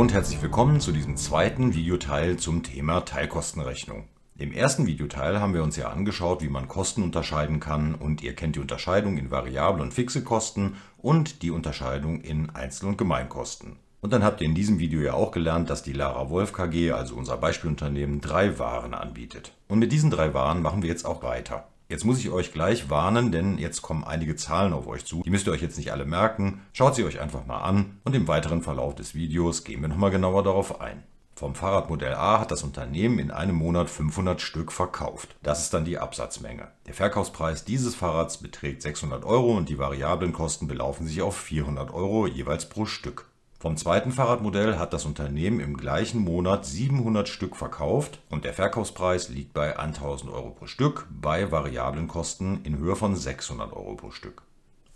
und herzlich willkommen zu diesem zweiten Videoteil zum Thema Teilkostenrechnung. Im ersten Videoteil haben wir uns ja angeschaut, wie man Kosten unterscheiden kann und ihr kennt die Unterscheidung in variable und fixe Kosten und die Unterscheidung in Einzel- und Gemeinkosten. Und dann habt ihr in diesem Video ja auch gelernt, dass die Lara Wolf KG, also unser Beispielunternehmen, drei Waren anbietet. Und mit diesen drei Waren machen wir jetzt auch weiter. Jetzt muss ich euch gleich warnen, denn jetzt kommen einige Zahlen auf euch zu. Die müsst ihr euch jetzt nicht alle merken. Schaut sie euch einfach mal an und im weiteren Verlauf des Videos gehen wir nochmal genauer darauf ein. Vom Fahrradmodell A hat das Unternehmen in einem Monat 500 Stück verkauft. Das ist dann die Absatzmenge. Der Verkaufspreis dieses Fahrrads beträgt 600 Euro und die variablen Kosten belaufen sich auf 400 Euro jeweils pro Stück. Vom zweiten Fahrradmodell hat das Unternehmen im gleichen Monat 700 Stück verkauft und der Verkaufspreis liegt bei 1.000 Euro pro Stück bei variablen Kosten in Höhe von 600 Euro pro Stück.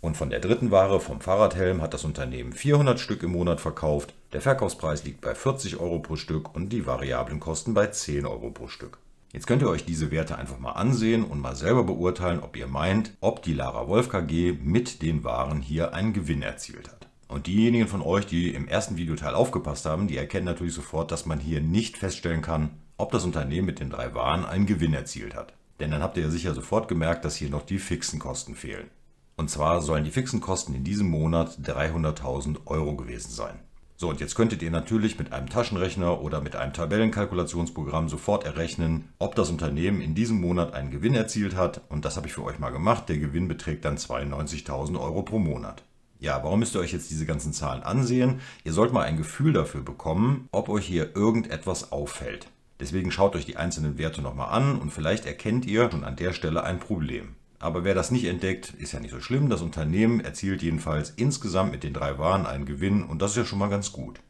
Und von der dritten Ware vom Fahrradhelm hat das Unternehmen 400 Stück im Monat verkauft. Der Verkaufspreis liegt bei 40 Euro pro Stück und die variablen Kosten bei 10 Euro pro Stück. Jetzt könnt ihr euch diese Werte einfach mal ansehen und mal selber beurteilen, ob ihr meint, ob die Lara Wolf KG mit den Waren hier einen Gewinn erzielt hat. Und diejenigen von euch, die im ersten Videoteil aufgepasst haben, die erkennen natürlich sofort, dass man hier nicht feststellen kann, ob das Unternehmen mit den drei Waren einen Gewinn erzielt hat. Denn dann habt ihr ja sicher sofort gemerkt, dass hier noch die fixen Kosten fehlen. Und zwar sollen die fixen Kosten in diesem Monat 300.000 Euro gewesen sein. So, und jetzt könntet ihr natürlich mit einem Taschenrechner oder mit einem Tabellenkalkulationsprogramm sofort errechnen, ob das Unternehmen in diesem Monat einen Gewinn erzielt hat. Und das habe ich für euch mal gemacht. Der Gewinn beträgt dann 92.000 Euro pro Monat. Ja, warum müsst ihr euch jetzt diese ganzen Zahlen ansehen? Ihr sollt mal ein Gefühl dafür bekommen, ob euch hier irgendetwas auffällt. Deswegen schaut euch die einzelnen Werte nochmal an und vielleicht erkennt ihr schon an der Stelle ein Problem. Aber wer das nicht entdeckt, ist ja nicht so schlimm. Das Unternehmen erzielt jedenfalls insgesamt mit den drei Waren einen Gewinn und das ist ja schon mal ganz gut.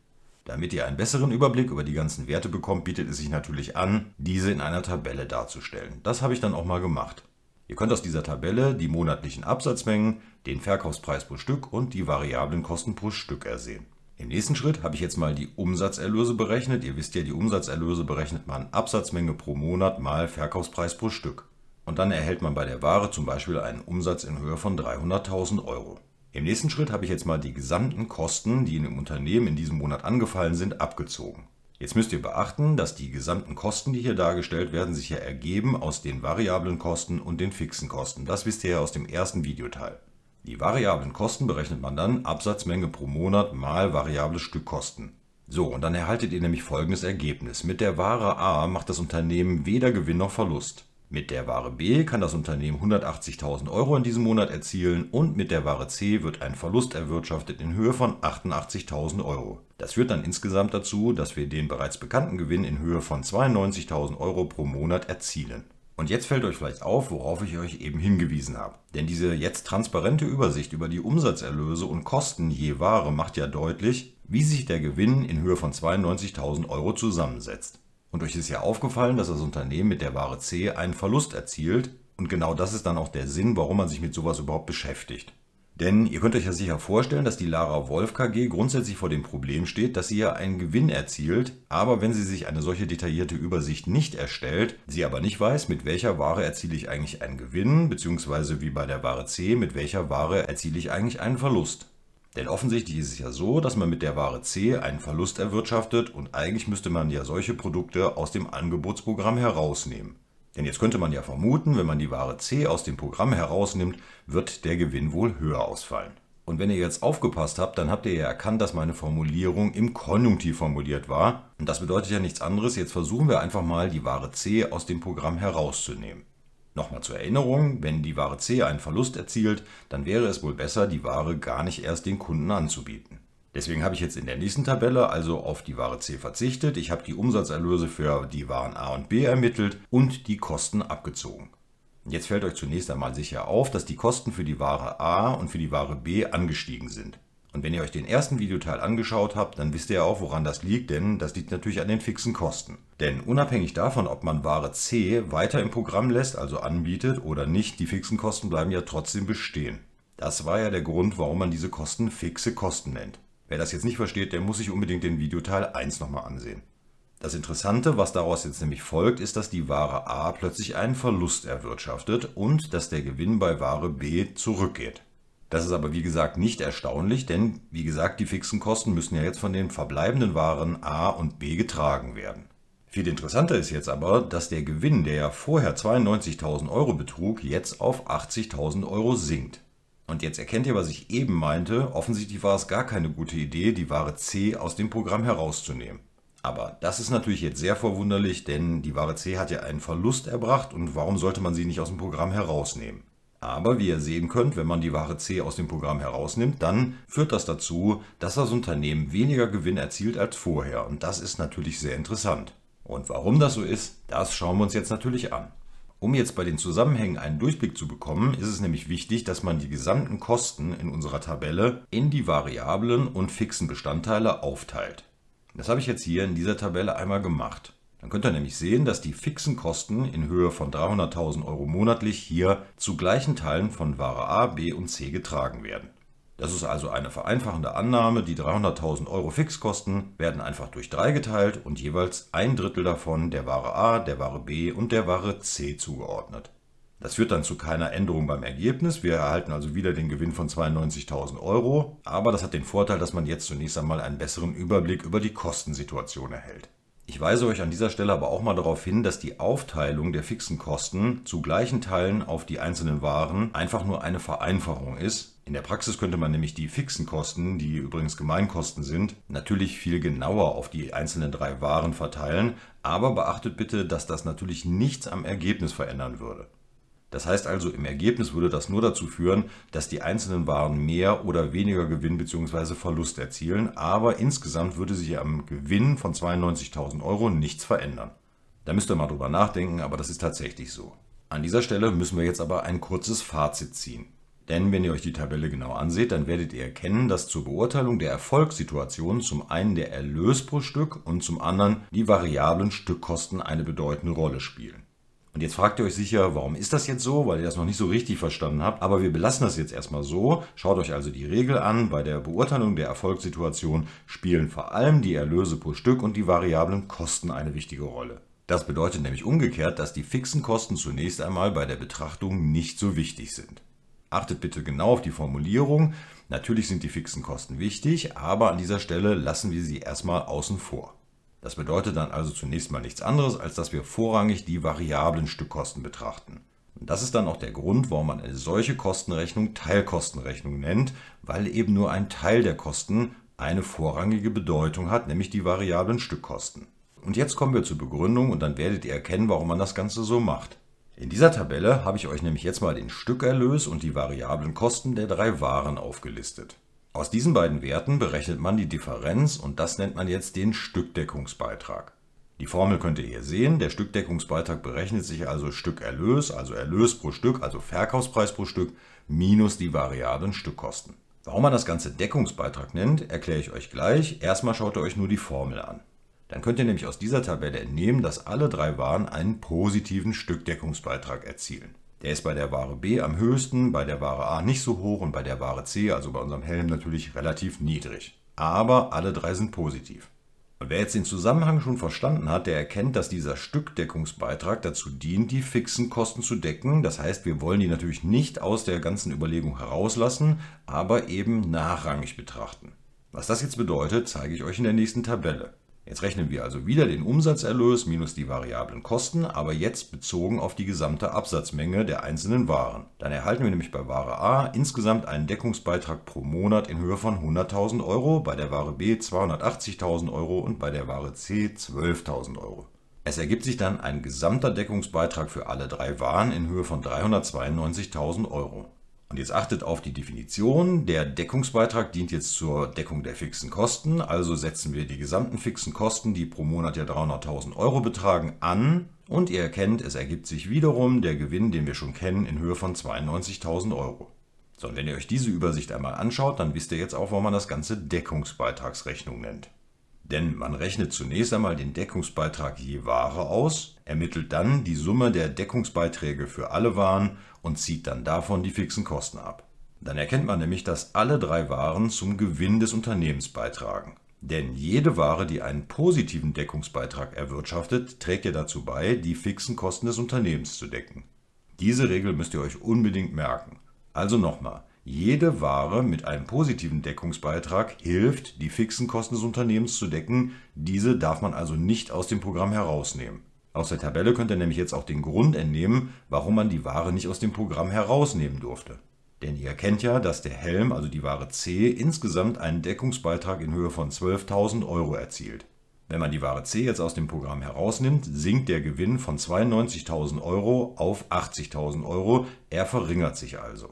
Damit ihr einen besseren Überblick über die ganzen Werte bekommt, bietet es sich natürlich an, diese in einer Tabelle darzustellen. Das habe ich dann auch mal gemacht. Ihr könnt aus dieser Tabelle die monatlichen Absatzmengen, den Verkaufspreis pro Stück und die variablen Kosten pro Stück ersehen. Im nächsten Schritt habe ich jetzt mal die Umsatzerlöse berechnet. Ihr wisst ja, die Umsatzerlöse berechnet man Absatzmenge pro Monat mal Verkaufspreis pro Stück. Und dann erhält man bei der Ware zum Beispiel einen Umsatz in Höhe von 300.000 Euro. Im nächsten Schritt habe ich jetzt mal die gesamten Kosten, die in dem Unternehmen in diesem Monat angefallen sind, abgezogen. Jetzt müsst ihr beachten, dass die gesamten Kosten, die hier dargestellt werden, sich ja ergeben aus den variablen Kosten und den fixen Kosten. Das wisst ihr ja aus dem ersten Videoteil. Die variablen Kosten berechnet man dann Absatzmenge pro Monat mal variable Stückkosten. So, und dann erhaltet ihr nämlich folgendes Ergebnis. Mit der Ware A macht das Unternehmen weder Gewinn noch Verlust. Mit der Ware B kann das Unternehmen 180.000 Euro in diesem Monat erzielen und mit der Ware C wird ein Verlust erwirtschaftet in Höhe von 88.000 Euro. Das führt dann insgesamt dazu, dass wir den bereits bekannten Gewinn in Höhe von 92.000 Euro pro Monat erzielen. Und jetzt fällt euch vielleicht auf, worauf ich euch eben hingewiesen habe. Denn diese jetzt transparente Übersicht über die Umsatzerlöse und Kosten je Ware macht ja deutlich, wie sich der Gewinn in Höhe von 92.000 Euro zusammensetzt. Und euch ist ja aufgefallen, dass das Unternehmen mit der Ware C einen Verlust erzielt. Und genau das ist dann auch der Sinn, warum man sich mit sowas überhaupt beschäftigt. Denn ihr könnt euch ja sicher vorstellen, dass die Lara Wolf KG grundsätzlich vor dem Problem steht, dass sie ja einen Gewinn erzielt, aber wenn sie sich eine solche detaillierte Übersicht nicht erstellt, sie aber nicht weiß, mit welcher Ware erziele ich eigentlich einen Gewinn, beziehungsweise wie bei der Ware C, mit welcher Ware erziele ich eigentlich einen Verlust. Denn offensichtlich ist es ja so, dass man mit der Ware C einen Verlust erwirtschaftet und eigentlich müsste man ja solche Produkte aus dem Angebotsprogramm herausnehmen. Denn jetzt könnte man ja vermuten, wenn man die Ware C aus dem Programm herausnimmt, wird der Gewinn wohl höher ausfallen. Und wenn ihr jetzt aufgepasst habt, dann habt ihr ja erkannt, dass meine Formulierung im Konjunktiv formuliert war. Und das bedeutet ja nichts anderes. Jetzt versuchen wir einfach mal, die Ware C aus dem Programm herauszunehmen. Nochmal zur Erinnerung, wenn die Ware C einen Verlust erzielt, dann wäre es wohl besser, die Ware gar nicht erst den Kunden anzubieten. Deswegen habe ich jetzt in der nächsten Tabelle also auf die Ware C verzichtet. Ich habe die Umsatzerlöse für die Waren A und B ermittelt und die Kosten abgezogen. Jetzt fällt euch zunächst einmal sicher auf, dass die Kosten für die Ware A und für die Ware B angestiegen sind. Und wenn ihr euch den ersten Videoteil angeschaut habt, dann wisst ihr ja auch, woran das liegt, denn das liegt natürlich an den fixen Kosten. Denn unabhängig davon, ob man Ware C weiter im Programm lässt, also anbietet oder nicht, die fixen Kosten bleiben ja trotzdem bestehen. Das war ja der Grund, warum man diese Kosten fixe Kosten nennt. Wer das jetzt nicht versteht, der muss sich unbedingt den Videoteil 1 nochmal ansehen. Das Interessante, was daraus jetzt nämlich folgt, ist, dass die Ware A plötzlich einen Verlust erwirtschaftet und dass der Gewinn bei Ware B zurückgeht. Das ist aber wie gesagt nicht erstaunlich, denn wie gesagt, die fixen Kosten müssen ja jetzt von den verbleibenden Waren A und B getragen werden. Viel interessanter ist jetzt aber, dass der Gewinn, der ja vorher 92.000 Euro betrug, jetzt auf 80.000 Euro sinkt. Und jetzt erkennt ihr, was ich eben meinte, offensichtlich war es gar keine gute Idee, die Ware C aus dem Programm herauszunehmen. Aber das ist natürlich jetzt sehr verwunderlich, denn die Ware C hat ja einen Verlust erbracht und warum sollte man sie nicht aus dem Programm herausnehmen? Aber wie ihr sehen könnt, wenn man die Ware C aus dem Programm herausnimmt, dann führt das dazu, dass das Unternehmen weniger Gewinn erzielt als vorher. Und das ist natürlich sehr interessant. Und warum das so ist, das schauen wir uns jetzt natürlich an. Um jetzt bei den Zusammenhängen einen Durchblick zu bekommen, ist es nämlich wichtig, dass man die gesamten Kosten in unserer Tabelle in die variablen und fixen Bestandteile aufteilt. Das habe ich jetzt hier in dieser Tabelle einmal gemacht. Dann könnt ihr nämlich sehen, dass die fixen Kosten in Höhe von 300.000 Euro monatlich hier zu gleichen Teilen von Ware A, B und C getragen werden. Das ist also eine vereinfachende Annahme, die 300.000 Euro Fixkosten werden einfach durch 3 geteilt und jeweils ein Drittel davon der Ware A, der Ware B und der Ware C zugeordnet. Das führt dann zu keiner Änderung beim Ergebnis. Wir erhalten also wieder den Gewinn von 92.000 Euro, aber das hat den Vorteil, dass man jetzt zunächst einmal einen besseren Überblick über die Kostensituation erhält. Ich weise euch an dieser Stelle aber auch mal darauf hin, dass die Aufteilung der fixen Kosten zu gleichen Teilen auf die einzelnen Waren einfach nur eine Vereinfachung ist. In der Praxis könnte man nämlich die fixen Kosten, die übrigens Gemeinkosten sind, natürlich viel genauer auf die einzelnen drei Waren verteilen, aber beachtet bitte, dass das natürlich nichts am Ergebnis verändern würde. Das heißt also, im Ergebnis würde das nur dazu führen, dass die einzelnen Waren mehr oder weniger Gewinn bzw. Verlust erzielen, aber insgesamt würde sich am Gewinn von 92.000 Euro nichts verändern. Da müsst ihr mal drüber nachdenken, aber das ist tatsächlich so. An dieser Stelle müssen wir jetzt aber ein kurzes Fazit ziehen. Denn wenn ihr euch die Tabelle genau anseht, dann werdet ihr erkennen, dass zur Beurteilung der Erfolgssituation zum einen der Erlös pro Stück und zum anderen die variablen Stückkosten eine bedeutende Rolle spielen. Und jetzt fragt ihr euch sicher, warum ist das jetzt so, weil ihr das noch nicht so richtig verstanden habt. Aber wir belassen das jetzt erstmal so. Schaut euch also die Regel an. Bei der Beurteilung der Erfolgssituation spielen vor allem die Erlöse pro Stück und die variablen Kosten eine wichtige Rolle. Das bedeutet nämlich umgekehrt, dass die fixen Kosten zunächst einmal bei der Betrachtung nicht so wichtig sind. Achtet bitte genau auf die Formulierung. Natürlich sind die fixen Kosten wichtig, aber an dieser Stelle lassen wir sie erstmal außen vor. Das bedeutet dann also zunächst mal nichts anderes, als dass wir vorrangig die variablen Stückkosten betrachten. Und das ist dann auch der Grund, warum man eine solche Kostenrechnung Teilkostenrechnung nennt, weil eben nur ein Teil der Kosten eine vorrangige Bedeutung hat, nämlich die variablen Stückkosten. Und jetzt kommen wir zur Begründung und dann werdet ihr erkennen, warum man das Ganze so macht. In dieser Tabelle habe ich euch nämlich jetzt mal den Stückerlös und die variablen Kosten der drei Waren aufgelistet. Aus diesen beiden Werten berechnet man die Differenz und das nennt man jetzt den Stückdeckungsbeitrag. Die Formel könnt ihr hier sehen, der Stückdeckungsbeitrag berechnet sich also Stück Erlös, also Erlös pro Stück, also Verkaufspreis pro Stück, minus die variablen Stückkosten. Warum man das Ganze Deckungsbeitrag nennt, erkläre ich euch gleich. Erstmal schaut ihr euch nur die Formel an. Dann könnt ihr nämlich aus dieser Tabelle entnehmen, dass alle drei Waren einen positiven Stückdeckungsbeitrag erzielen. Der ist bei der Ware B am höchsten, bei der Ware A nicht so hoch und bei der Ware C, also bei unserem Helm, natürlich relativ niedrig. Aber alle drei sind positiv. Und wer jetzt den Zusammenhang schon verstanden hat, der erkennt, dass dieser Stückdeckungsbeitrag dazu dient, die fixen Kosten zu decken. Das heißt, wir wollen die natürlich nicht aus der ganzen Überlegung herauslassen, aber eben nachrangig betrachten. Was das jetzt bedeutet, zeige ich euch in der nächsten Tabelle. Jetzt rechnen wir also wieder den Umsatzerlös minus die variablen Kosten, aber jetzt bezogen auf die gesamte Absatzmenge der einzelnen Waren. Dann erhalten wir nämlich bei Ware A insgesamt einen Deckungsbeitrag pro Monat in Höhe von 100.000 Euro, bei der Ware B 280.000 Euro und bei der Ware C 12.000 Euro. Es ergibt sich dann ein gesamter Deckungsbeitrag für alle drei Waren in Höhe von 392.000 Euro. Und jetzt achtet auf die Definition. Der Deckungsbeitrag dient jetzt zur Deckung der fixen Kosten. Also setzen wir die gesamten fixen Kosten, die pro Monat ja 300.000 Euro betragen, an. Und ihr erkennt, es ergibt sich wiederum der Gewinn, den wir schon kennen, in Höhe von 92.000 Euro. So, und wenn ihr euch diese Übersicht einmal anschaut, dann wisst ihr jetzt auch, warum man das Ganze Deckungsbeitragsrechnung nennt. Denn man rechnet zunächst einmal den Deckungsbeitrag je Ware aus, ermittelt dann die Summe der Deckungsbeiträge für alle Waren und zieht dann davon die fixen Kosten ab. Dann erkennt man nämlich, dass alle drei Waren zum Gewinn des Unternehmens beitragen. Denn jede Ware, die einen positiven Deckungsbeitrag erwirtschaftet, trägt ja dazu bei, die fixen Kosten des Unternehmens zu decken. Diese Regel müsst ihr euch unbedingt merken. Also nochmal, jede Ware mit einem positiven Deckungsbeitrag hilft, die fixen Kosten des Unternehmens zu decken, diese darf man also nicht aus dem Programm herausnehmen. Aus der Tabelle könnt ihr nämlich jetzt auch den Grund entnehmen, warum man die Ware nicht aus dem Programm herausnehmen durfte. Denn ihr erkennt ja, dass der Helm, also die Ware C, insgesamt einen Deckungsbeitrag in Höhe von 12.000 Euro erzielt. Wenn man die Ware C jetzt aus dem Programm herausnimmt, sinkt der Gewinn von 92.000 Euro auf 80.000 Euro, er verringert sich also.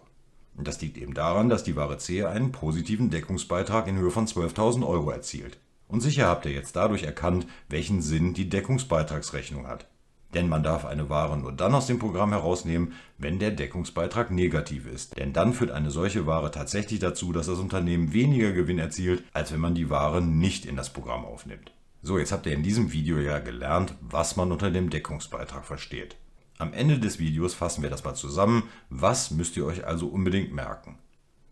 Und das liegt eben daran, dass die Ware C einen positiven Deckungsbeitrag in Höhe von 12.000 Euro erzielt. Und sicher habt ihr jetzt dadurch erkannt, welchen Sinn die Deckungsbeitragsrechnung hat. Denn man darf eine Ware nur dann aus dem Programm herausnehmen, wenn der Deckungsbeitrag negativ ist. Denn dann führt eine solche Ware tatsächlich dazu, dass das Unternehmen weniger Gewinn erzielt, als wenn man die Ware nicht in das Programm aufnimmt. So, jetzt habt ihr in diesem Video ja gelernt, was man unter dem Deckungsbeitrag versteht. Am Ende des Videos fassen wir das mal zusammen. Was müsst ihr euch also unbedingt merken?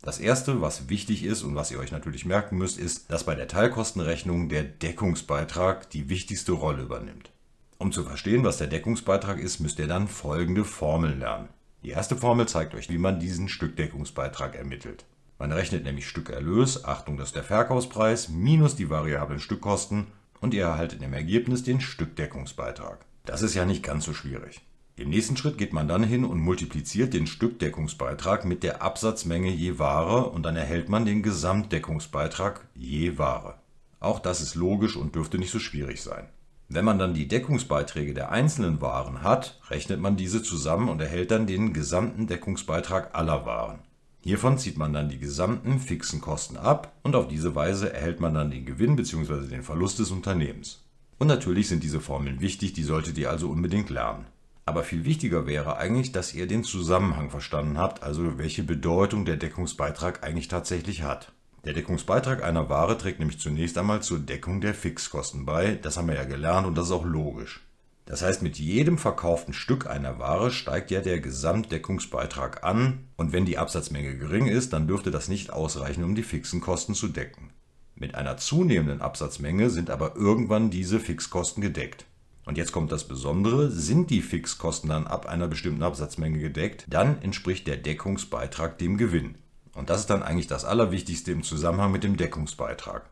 Das erste, was wichtig ist und was ihr euch natürlich merken müsst, ist, dass bei der Teilkostenrechnung der Deckungsbeitrag die wichtigste Rolle übernimmt. Um zu verstehen, was der Deckungsbeitrag ist, müsst ihr dann folgende Formeln lernen. Die erste Formel zeigt euch, wie man diesen Stückdeckungsbeitrag ermittelt. Man rechnet nämlich Stückerlös, Achtung, das ist der Verkaufspreis, minus die variablen Stückkosten und ihr erhaltet im Ergebnis den Stückdeckungsbeitrag. Das ist ja nicht ganz so schwierig. Im nächsten Schritt geht man dann hin und multipliziert den Stückdeckungsbeitrag mit der Absatzmenge je Ware und dann erhält man den Gesamtdeckungsbeitrag je Ware. Auch das ist logisch und dürfte nicht so schwierig sein. Wenn man dann die Deckungsbeiträge der einzelnen Waren hat, rechnet man diese zusammen und erhält dann den gesamten Deckungsbeitrag aller Waren. Hiervon zieht man dann die gesamten fixen Kosten ab und auf diese Weise erhält man dann den Gewinn bzw. den Verlust des Unternehmens. Und natürlich sind diese Formeln wichtig, die solltet ihr also unbedingt lernen. Aber viel wichtiger wäre eigentlich, dass ihr den Zusammenhang verstanden habt, also welche Bedeutung der Deckungsbeitrag eigentlich tatsächlich hat. Der Deckungsbeitrag einer Ware trägt nämlich zunächst einmal zur Deckung der Fixkosten bei, das haben wir ja gelernt und das ist auch logisch. Das heißt, mit jedem verkauften Stück einer Ware steigt ja der Gesamtdeckungsbeitrag an und wenn die Absatzmenge gering ist, dann dürfte das nicht ausreichen, um die fixen Kosten zu decken. Mit einer zunehmenden Absatzmenge sind aber irgendwann diese Fixkosten gedeckt. Und jetzt kommt das Besondere, sind die Fixkosten dann ab einer bestimmten Absatzmenge gedeckt, dann entspricht der Deckungsbeitrag dem Gewinn. Und das ist dann eigentlich das Allerwichtigste im Zusammenhang mit dem Deckungsbeitrag.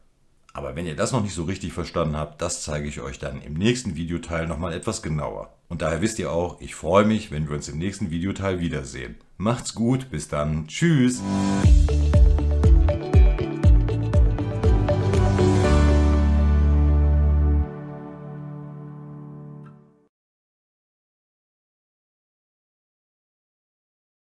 Aber wenn ihr das noch nicht so richtig verstanden habt, das zeige ich euch dann im nächsten Videoteil nochmal etwas genauer. Und daher wisst ihr auch, ich freue mich, wenn wir uns im nächsten Videoteil wiedersehen. Macht's gut, bis dann, tschüss!